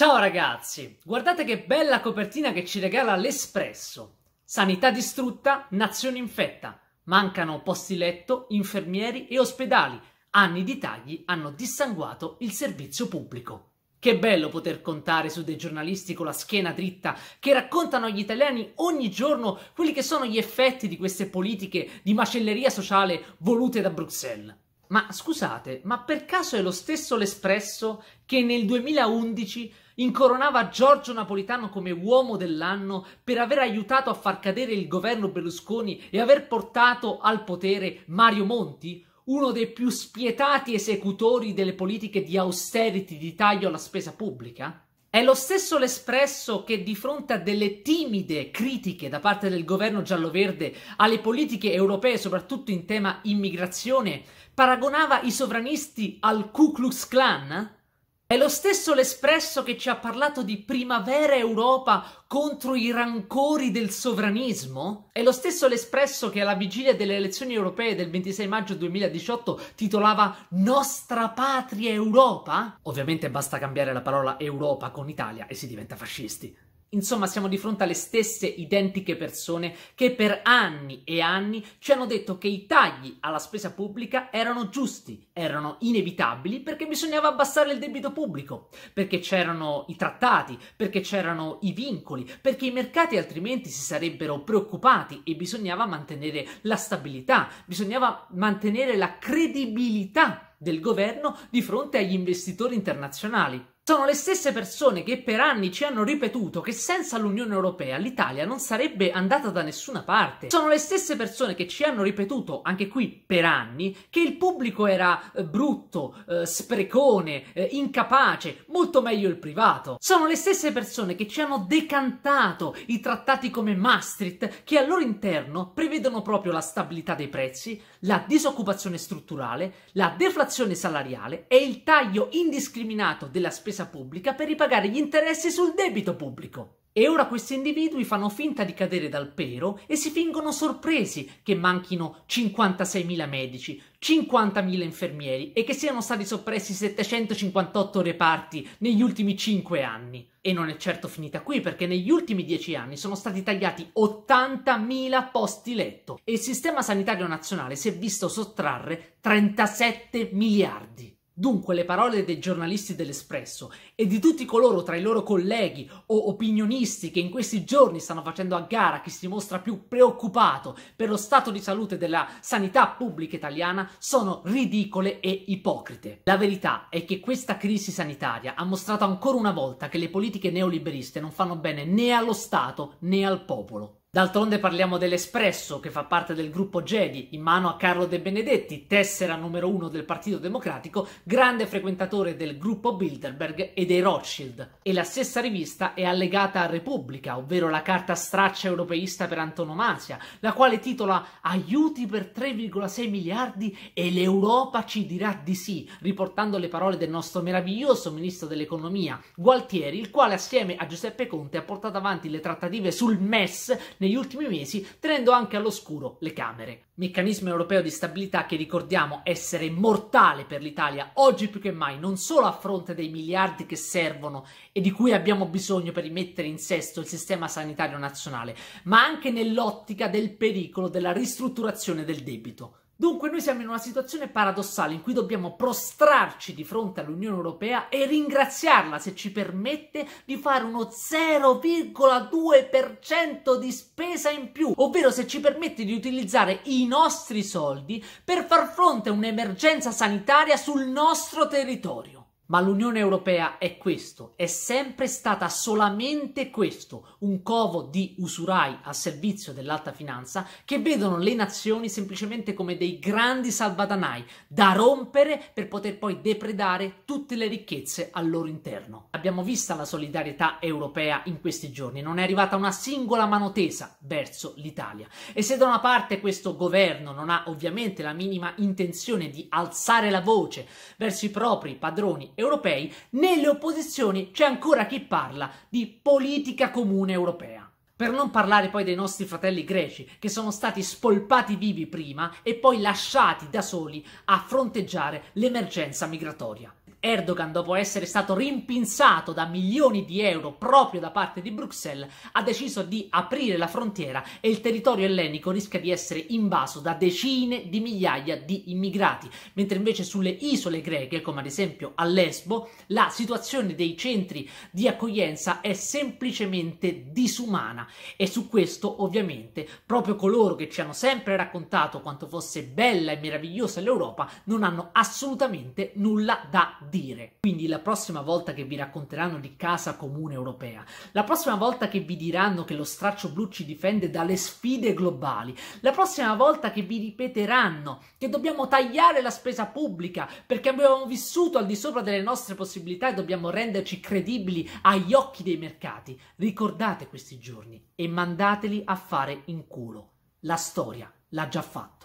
Ciao ragazzi, guardate che bella copertina che ci regala l'Espresso. Sanità distrutta, nazione infetta, mancano posti letto, infermieri e ospedali. Anni di tagli hanno dissanguato il servizio pubblico. Che bello poter contare su dei giornalisti con la schiena dritta che raccontano agli italiani ogni giorno quelli che sono gli effetti di queste politiche di macelleria sociale volute da Bruxelles. Ma scusate, ma per caso è lo stesso L'Espresso che nel 2011 incoronava Giorgio Napolitano come uomo dell'anno per aver aiutato a far cadere il governo Berlusconi e aver portato al potere Mario Monti, uno dei più spietati esecutori delle politiche di austerity di taglio alla spesa pubblica? È lo stesso l'espresso che di fronte a delle timide critiche da parte del governo giallo-verde alle politiche europee, soprattutto in tema immigrazione, paragonava i sovranisti al Ku Klux Klan? È lo stesso l'espresso che ci ha parlato di primavera Europa contro i rancori del sovranismo? È lo stesso l'espresso che alla vigilia delle elezioni europee del 26 maggio 2018 titolava Nostra patria Europa? Ovviamente basta cambiare la parola Europa con Italia e si diventa fascisti. Insomma, siamo di fronte alle stesse identiche persone che per anni e anni ci hanno detto che i tagli alla spesa pubblica erano giusti, erano inevitabili perché bisognava abbassare il debito pubblico, perché c'erano i trattati, perché c'erano i vincoli, perché i mercati altrimenti si sarebbero preoccupati e bisognava mantenere la stabilità, bisognava mantenere la credibilità del governo di fronte agli investitori internazionali. Sono le stesse persone che per anni ci hanno ripetuto che senza l'Unione Europea l'Italia non sarebbe andata da nessuna parte. Sono le stesse persone che ci hanno ripetuto, anche qui per anni, che il pubblico era eh, brutto, eh, sprecone, eh, incapace, molto meglio il privato. Sono le stesse persone che ci hanno decantato i trattati come Maastricht, che al loro interno prevedono proprio la stabilità dei prezzi, la disoccupazione strutturale, la deflazione salariale e il taglio indiscriminato della spesa spesa pubblica per ripagare gli interessi sul debito pubblico. E ora questi individui fanno finta di cadere dal pero e si fingono sorpresi che manchino 56.000 medici, 50.000 infermieri e che siano stati soppressi 758 reparti negli ultimi 5 anni. E non è certo finita qui perché negli ultimi 10 anni sono stati tagliati 80.000 posti letto e il sistema sanitario nazionale si è visto sottrarre 37 miliardi. Dunque le parole dei giornalisti dell'Espresso e di tutti coloro tra i loro colleghi o opinionisti che in questi giorni stanno facendo a gara chi si mostra più preoccupato per lo stato di salute della sanità pubblica italiana sono ridicole e ipocrite. La verità è che questa crisi sanitaria ha mostrato ancora una volta che le politiche neoliberiste non fanno bene né allo Stato né al popolo. D'altronde parliamo dell'Espresso, che fa parte del gruppo Jedi, in mano a Carlo De Benedetti, tessera numero uno del Partito Democratico, grande frequentatore del gruppo Bilderberg e dei Rothschild. E la stessa rivista è allegata a Repubblica, ovvero la carta straccia europeista per antonomasia, la quale titola Aiuti per 3,6 miliardi e l'Europa ci dirà di sì, riportando le parole del nostro meraviglioso ministro dell'economia, Gualtieri, il quale assieme a Giuseppe Conte ha portato avanti le trattative sul MES nei negli ultimi mesi, tenendo anche all'oscuro le Camere. Meccanismo europeo di stabilità che ricordiamo essere mortale per l'Italia oggi più che mai, non solo a fronte dei miliardi che servono e di cui abbiamo bisogno per rimettere in sesto il sistema sanitario nazionale, ma anche nell'ottica del pericolo della ristrutturazione del debito. Dunque noi siamo in una situazione paradossale in cui dobbiamo prostrarci di fronte all'Unione Europea e ringraziarla se ci permette di fare uno 0,2% di spesa in più, ovvero se ci permette di utilizzare i nostri soldi per far fronte a un'emergenza sanitaria sul nostro territorio. Ma l'Unione Europea è questo, è sempre stata solamente questo, un covo di usurai a servizio dell'alta finanza che vedono le nazioni semplicemente come dei grandi salvadanai da rompere per poter poi depredare tutte le ricchezze al loro interno. Abbiamo visto la solidarietà europea in questi giorni, non è arrivata una singola mano tesa verso l'Italia. E se da una parte questo governo non ha ovviamente la minima intenzione di alzare la voce verso i propri padroni europei, nelle opposizioni c'è ancora chi parla di politica comune europea. Per non parlare poi dei nostri fratelli greci, che sono stati spolpati vivi prima e poi lasciati da soli a fronteggiare l'emergenza migratoria. Erdogan, dopo essere stato rimpinzato da milioni di euro proprio da parte di Bruxelles, ha deciso di aprire la frontiera e il territorio ellenico rischia di essere invaso da decine di migliaia di immigrati, mentre invece sulle isole greche, come ad esempio a Lesbo, la situazione dei centri di accoglienza è semplicemente disumana e su questo ovviamente proprio coloro che ci hanno sempre raccontato quanto fosse bella e meravigliosa l'Europa non hanno assolutamente nulla da dire dire. Quindi la prossima volta che vi racconteranno di casa comune europea, la prossima volta che vi diranno che lo straccio blu ci difende dalle sfide globali, la prossima volta che vi ripeteranno che dobbiamo tagliare la spesa pubblica perché abbiamo vissuto al di sopra delle nostre possibilità e dobbiamo renderci credibili agli occhi dei mercati, ricordate questi giorni e mandateli a fare in culo. La storia l'ha già fatta.